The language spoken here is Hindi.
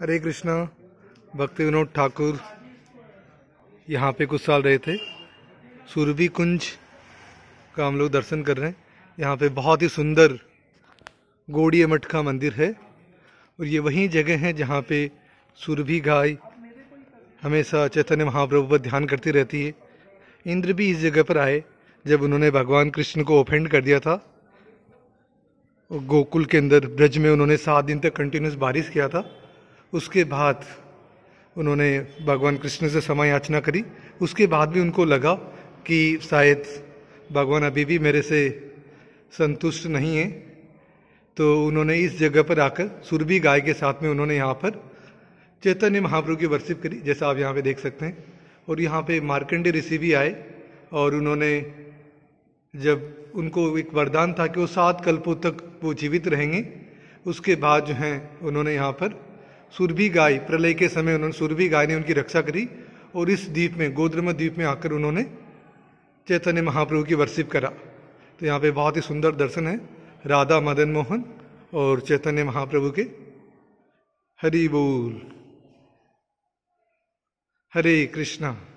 हरे कृष्णा भक्ति विनोद ठाकुर यहाँ पे कुछ साल रहे थे सूरभी कुंज का हम लोग दर्शन कर रहे हैं यहाँ पे बहुत ही सुंदर गोड़ी मठ का मंदिर है और ये वही जगह है जहाँ पे सूरभी गाय हमेशा चैतन्य महाप्रभु पर ध्यान करती रहती है इंद्र भी इस जगह पर आए जब उन्होंने भगवान कृष्ण को ओफेंड कर दिया था गोकुल के अंदर ब्रज में उन्होंने सात दिन तक कंटिन्यूस बारिश किया था उसके बाद उन्होंने भगवान कृष्ण से समय याचना करी उसके बाद भी उनको लगा कि शायद भगवान अभी भी मेरे से संतुष्ट नहीं है तो उन्होंने इस जगह पर आकर सुरभि गाय के साथ में उन्होंने यहाँ पर चैतन्य महाप्रभु की वर्षिप करी जैसा आप यहाँ पे देख सकते हैं और यहाँ पे मार्कंडे ऋषि भी आए और उन्होंने जब उनको एक वरदान था कि वो सात कल्पों तक वो जीवित रहेंगे उसके बाद जो हैं उन्होंने यहाँ पर सुरभि गाय प्रलय के समय उन्होंने सुरभि गाय ने उनकी रक्षा करी और इस द्वीप में गोद्रमा द्वीप में आकर उन्होंने चैतन्य महाप्रभु की वर्षिप करा तो यहाँ पे बहुत ही सुंदर दर्शन है राधा मदन मोहन और चैतन्य महाप्रभु के हरि बोल हरे कृष्णा